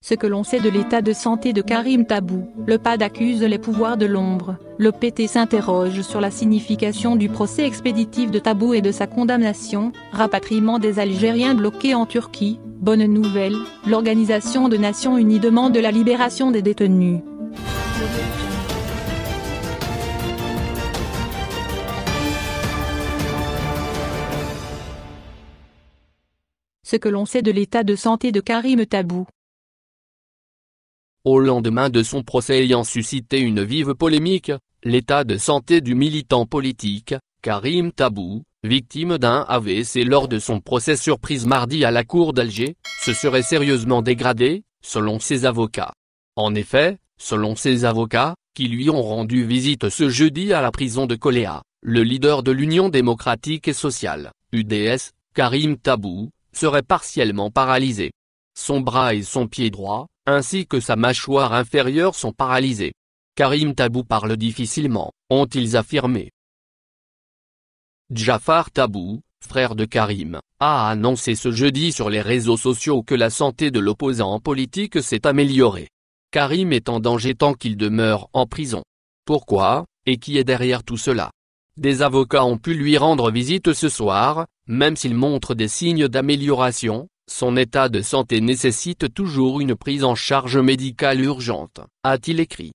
Ce que l'on sait de l'état de santé de Karim Tabou, le PAD accuse les pouvoirs de l'ombre, le PT s'interroge sur la signification du procès expéditif de Tabou et de sa condamnation, rapatriement des Algériens bloqués en Turquie, bonne nouvelle, l'Organisation des Nations Unies demande la libération des détenus. Ce que l'on sait de l'état de santé de Karim Tabou, au lendemain de son procès ayant suscité une vive polémique, l'état de santé du militant politique, Karim Tabou, victime d'un AVC lors de son procès surprise mardi à la cour d'Alger, se serait sérieusement dégradé, selon ses avocats. En effet, selon ses avocats, qui lui ont rendu visite ce jeudi à la prison de Coléa, le leader de l'Union démocratique et sociale, UDS, Karim Tabou, serait partiellement paralysé. Son bras et son pied droit, ainsi que sa mâchoire inférieure sont paralysées. Karim Tabou parle difficilement, ont-ils affirmé. Jafar Tabou, frère de Karim, a annoncé ce jeudi sur les réseaux sociaux que la santé de l'opposant en politique s'est améliorée. Karim est en danger tant qu'il demeure en prison. Pourquoi, et qui est derrière tout cela Des avocats ont pu lui rendre visite ce soir, même s'il montre des signes d'amélioration, son état de santé nécessite toujours une prise en charge médicale urgente, a-t-il écrit.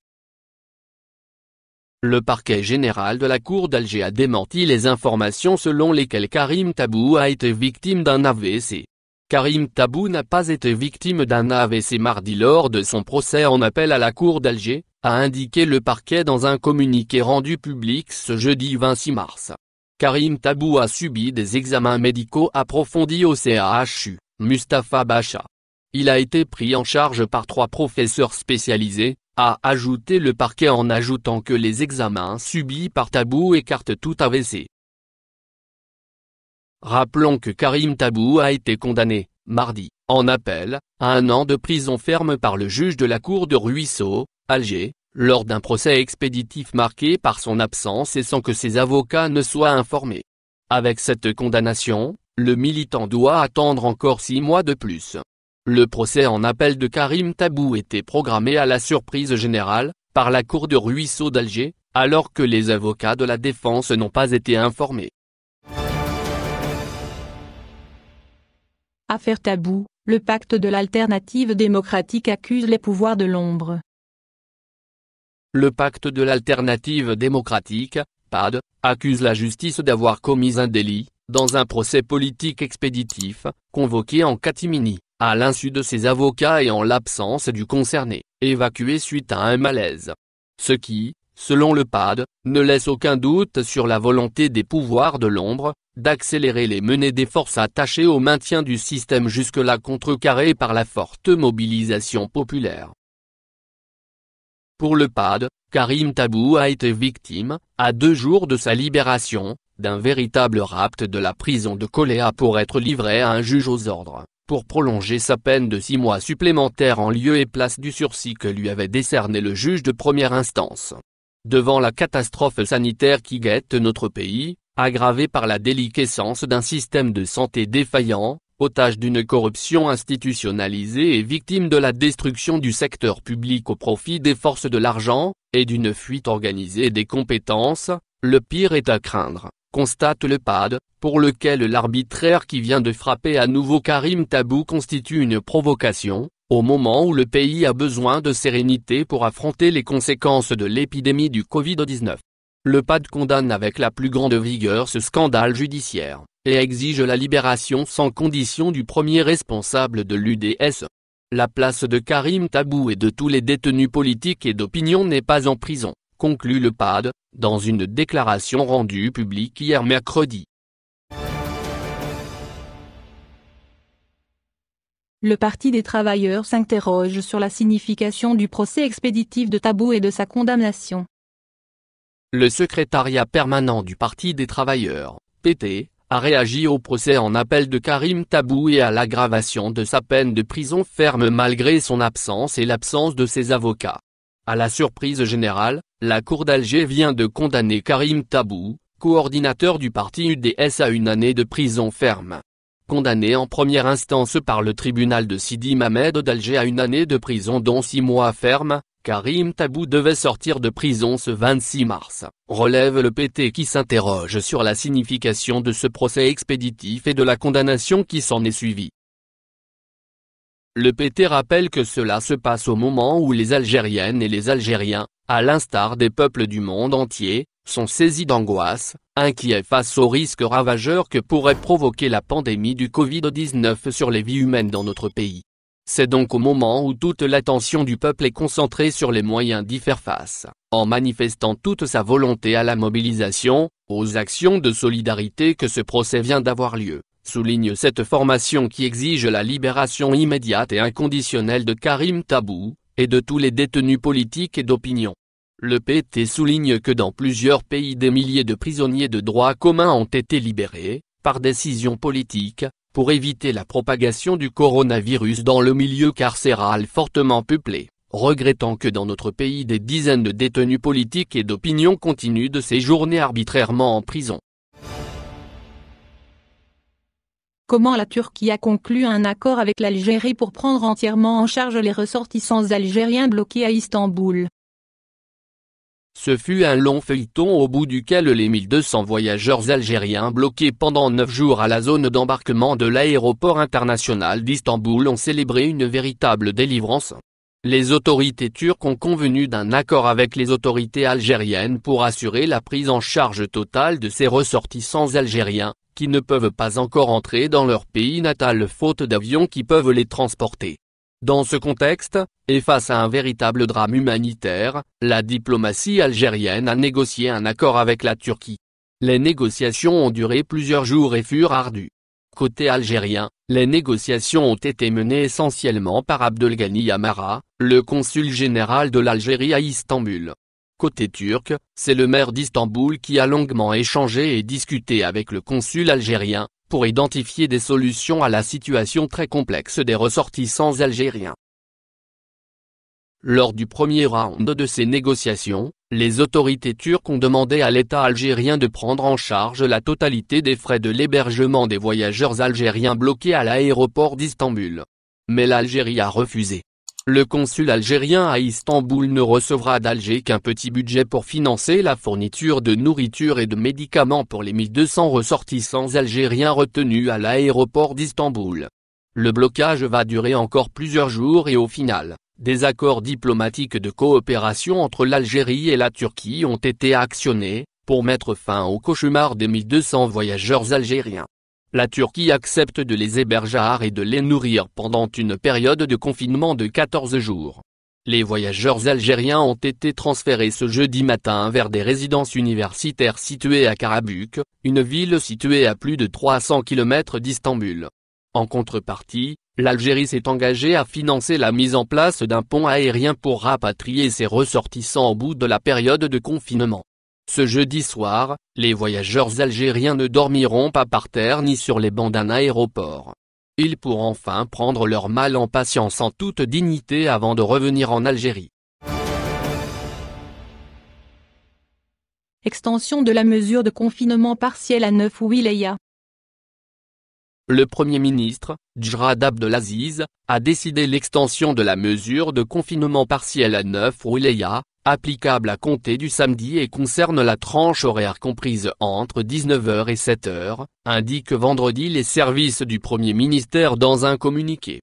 Le parquet général de la Cour d'Alger a démenti les informations selon lesquelles Karim Tabou a été victime d'un AVC. Karim Tabou n'a pas été victime d'un AVC mardi lors de son procès en appel à la Cour d'Alger, a indiqué le parquet dans un communiqué rendu public ce jeudi 26 mars. Karim Tabou a subi des examens médicaux approfondis au CHU, Mustapha Bacha. Il a été pris en charge par trois professeurs spécialisés, a ajouté le parquet en ajoutant que les examens subis par Tabou écartent tout AVC. Rappelons que Karim Tabou a été condamné, mardi, en appel, à un an de prison ferme par le juge de la cour de Ruisseau, Alger, lors d'un procès expéditif marqué par son absence et sans que ses avocats ne soient informés. Avec cette condamnation, le militant doit attendre encore six mois de plus. Le procès en appel de Karim Tabou était programmé à la surprise générale, par la cour de Ruisseau d'Alger, alors que les avocats de la défense n'ont pas été informés. Affaire Tabou, le pacte de l'alternative démocratique accuse les pouvoirs de l'ombre. Le pacte de l'alternative démocratique, PAD, accuse la justice d'avoir commis un délit, dans un procès politique expéditif, convoqué en catimini, à l'insu de ses avocats et en l'absence du concerné, évacué suite à un malaise. Ce qui, selon le PAD, ne laisse aucun doute sur la volonté des pouvoirs de l'ombre, d'accélérer les menées des forces attachées au maintien du système jusque-là contrecarré par la forte mobilisation populaire. Pour le PAD, Karim Tabou a été victime, à deux jours de sa libération, d'un véritable rapt de la prison de Coléa pour être livré à un juge aux ordres, pour prolonger sa peine de six mois supplémentaires en lieu et place du sursis que lui avait décerné le juge de première instance. Devant la catastrophe sanitaire qui guette notre pays, aggravée par la déliquescence d'un système de santé défaillant, otage d'une corruption institutionnalisée et victime de la destruction du secteur public au profit des forces de l'argent, et d'une fuite organisée des compétences, le pire est à craindre constate le PAD, pour lequel l'arbitraire qui vient de frapper à nouveau Karim Tabou constitue une provocation, au moment où le pays a besoin de sérénité pour affronter les conséquences de l'épidémie du Covid-19. Le PAD condamne avec la plus grande vigueur ce scandale judiciaire, et exige la libération sans condition du premier responsable de l'UDS. La place de Karim Tabou et de tous les détenus politiques et d'opinion n'est pas en prison conclut le PAD, dans une déclaration rendue publique hier mercredi. Le Parti des travailleurs s'interroge sur la signification du procès expéditif de Tabou et de sa condamnation. Le secrétariat permanent du Parti des travailleurs, PT, a réagi au procès en appel de Karim Tabou et à l'aggravation de sa peine de prison ferme malgré son absence et l'absence de ses avocats. À la surprise générale, la Cour d'Alger vient de condamner Karim Tabou, coordinateur du parti UDS à une année de prison ferme. Condamné en première instance par le tribunal de Sidi Mamed d'Alger à une année de prison dont six mois ferme, Karim Tabou devait sortir de prison ce 26 mars, relève le PT qui s'interroge sur la signification de ce procès expéditif et de la condamnation qui s'en est suivie. Le PT rappelle que cela se passe au moment où les Algériennes et les Algériens, à l'instar des peuples du monde entier, sont saisis d'angoisse, inquiets face aux risques ravageurs que pourrait provoquer la pandémie du Covid-19 sur les vies humaines dans notre pays. C'est donc au moment où toute l'attention du peuple est concentrée sur les moyens d'y faire face, en manifestant toute sa volonté à la mobilisation, aux actions de solidarité que ce procès vient d'avoir lieu souligne cette formation qui exige la libération immédiate et inconditionnelle de Karim Tabou, et de tous les détenus politiques et d'opinion. Le PT souligne que dans plusieurs pays des milliers de prisonniers de droit commun ont été libérés, par décision politique, pour éviter la propagation du coronavirus dans le milieu carcéral fortement peuplé, regrettant que dans notre pays des dizaines de détenus politiques et d'opinion continuent de séjourner arbitrairement en prison. comment la Turquie a conclu un accord avec l'Algérie pour prendre entièrement en charge les ressortissants algériens bloqués à Istanbul. Ce fut un long feuilleton au bout duquel les 1200 voyageurs algériens bloqués pendant 9 jours à la zone d'embarquement de l'aéroport international d'Istanbul ont célébré une véritable délivrance les autorités turques ont convenu d'un accord avec les autorités algériennes pour assurer la prise en charge totale de ces ressortissants algériens, qui ne peuvent pas encore entrer dans leur pays natal faute d'avions qui peuvent les transporter. Dans ce contexte, et face à un véritable drame humanitaire, la diplomatie algérienne a négocié un accord avec la Turquie. Les négociations ont duré plusieurs jours et furent ardues. Côté algérien, les négociations ont été menées essentiellement par Abdelghani Amara, le consul général de l'Algérie à Istanbul. Côté turc, c'est le maire d'Istanbul qui a longuement échangé et discuté avec le consul algérien, pour identifier des solutions à la situation très complexe des ressortissants algériens. Lors du premier round de ces négociations, les autorités turques ont demandé à l'État algérien de prendre en charge la totalité des frais de l'hébergement des voyageurs algériens bloqués à l'aéroport d'Istanbul. Mais l'Algérie a refusé. Le consul algérien à Istanbul ne recevra d'Alger qu'un petit budget pour financer la fourniture de nourriture et de médicaments pour les 1200 ressortissants algériens retenus à l'aéroport d'Istanbul. Le blocage va durer encore plusieurs jours et au final, des accords diplomatiques de coopération entre l'Algérie et la Turquie ont été actionnés, pour mettre fin au cauchemar des 1200 voyageurs algériens. La Turquie accepte de les héberger et de les nourrir pendant une période de confinement de 14 jours. Les voyageurs algériens ont été transférés ce jeudi matin vers des résidences universitaires situées à Karabük, une ville située à plus de 300 km d'Istanbul. En contrepartie, l'Algérie s'est engagée à financer la mise en place d'un pont aérien pour rapatrier ses ressortissants au bout de la période de confinement. Ce jeudi soir, les voyageurs algériens ne dormiront pas par terre ni sur les bancs d'un aéroport. Ils pourront enfin prendre leur mal en patience en toute dignité avant de revenir en Algérie. Extension de la mesure de confinement partiel à 9 Wilaya le Premier ministre, Djrad Abdelaziz, a décidé l'extension de la mesure de confinement partiel à 9 rouléas, applicable à compter du samedi et concerne la tranche horaire comprise entre 19h et 7h, indique vendredi les services du Premier ministère dans un communiqué.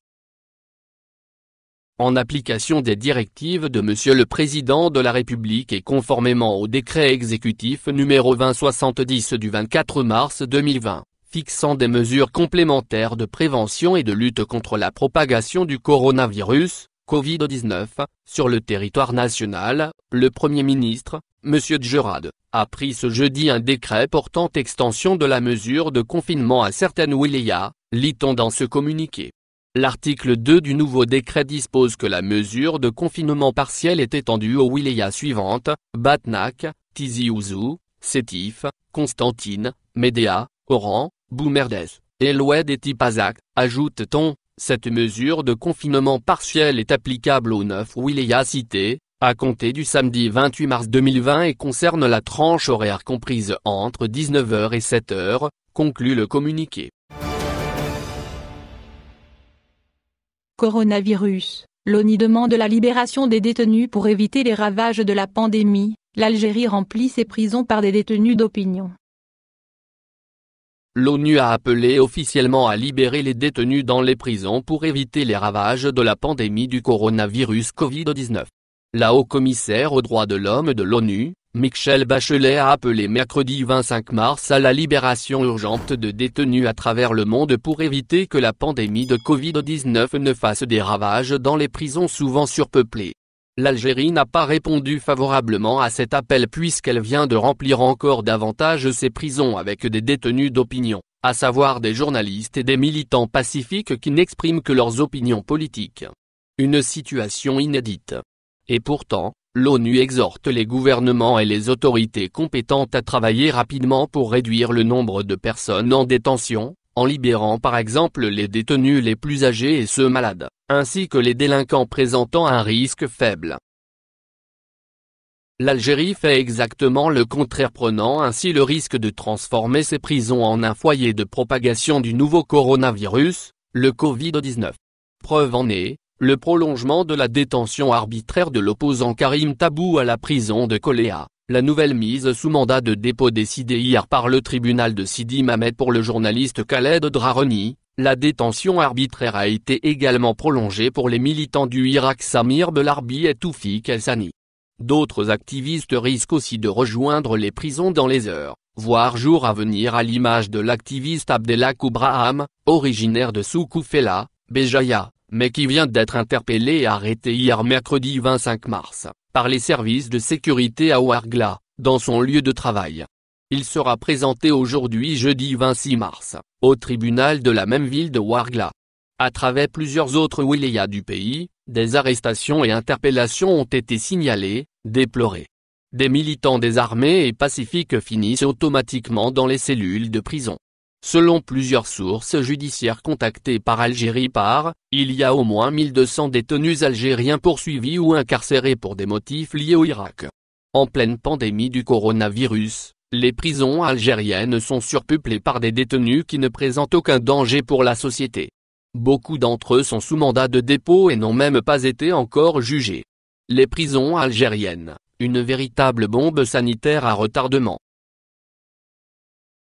En application des directives de Monsieur le Président de la République et conformément au décret exécutif numéro 2070 du 24 mars 2020, fixant des mesures complémentaires de prévention et de lutte contre la propagation du coronavirus, Covid-19, sur le territoire national, le Premier ministre, M. Djerad, a pris ce jeudi un décret portant extension de la mesure de confinement à certaines wilayas, lit-on dans ce communiqué. L'article 2 du nouveau décret dispose que la mesure de confinement partiel est étendue aux wilayas suivantes, Batnak, Tizi Ouzou, Sétif, Constantine, Médéa, Oran, Boumerdès, Eloued et Tipazak, ajoute-t-on, cette mesure de confinement partiel est applicable aux 9 wilayas cités, à compter du samedi 28 mars 2020 et concerne la tranche horaire comprise entre 19h et 7h, conclut le communiqué. Coronavirus. L'ONI demande la libération des détenus pour éviter les ravages de la pandémie. L'Algérie remplit ses prisons par des détenus d'opinion. L'ONU a appelé officiellement à libérer les détenus dans les prisons pour éviter les ravages de la pandémie du coronavirus Covid-19. La haut-commissaire aux droits de l'homme de l'ONU, Michel Bachelet a appelé mercredi 25 mars à la libération urgente de détenus à travers le monde pour éviter que la pandémie de Covid-19 ne fasse des ravages dans les prisons souvent surpeuplées l'Algérie n'a pas répondu favorablement à cet appel puisqu'elle vient de remplir encore davantage ses prisons avec des détenus d'opinion, à savoir des journalistes et des militants pacifiques qui n'expriment que leurs opinions politiques. Une situation inédite. Et pourtant, l'ONU exhorte les gouvernements et les autorités compétentes à travailler rapidement pour réduire le nombre de personnes en détention, en libérant par exemple les détenus les plus âgés et ceux malades, ainsi que les délinquants présentant un risque faible. L'Algérie fait exactement le contraire prenant ainsi le risque de transformer ses prisons en un foyer de propagation du nouveau coronavirus, le Covid-19. Preuve en est, le prolongement de la détention arbitraire de l'opposant Karim Tabou à la prison de Coléa, la nouvelle mise sous mandat de dépôt décidée hier par le tribunal de Sidi Mamet pour le journaliste Khaled Draroni, la détention arbitraire a été également prolongée pour les militants du Irak Samir Belarbi et Toufik el D'autres activistes risquent aussi de rejoindre les prisons dans les heures, voire jours à venir à l'image de l'activiste Abdellah Braham, originaire de Soukoufela, Béjaïa, mais qui vient d'être interpellé et arrêté hier mercredi 25 mars par les services de sécurité à Wargla, dans son lieu de travail. Il sera présenté aujourd'hui jeudi 26 mars, au tribunal de la même ville de Wargla. À travers plusieurs autres wilayas du pays, des arrestations et interpellations ont été signalées, déplorées. Des militants des armées et pacifiques finissent automatiquement dans les cellules de prison. Selon plusieurs sources judiciaires contactées par Algérie par, il y a au moins 1200 détenus algériens poursuivis ou incarcérés pour des motifs liés au Irak. En pleine pandémie du coronavirus, les prisons algériennes sont surpeuplées par des détenus qui ne présentent aucun danger pour la société. Beaucoup d'entre eux sont sous mandat de dépôt et n'ont même pas été encore jugés. Les prisons algériennes, une véritable bombe sanitaire à retardement.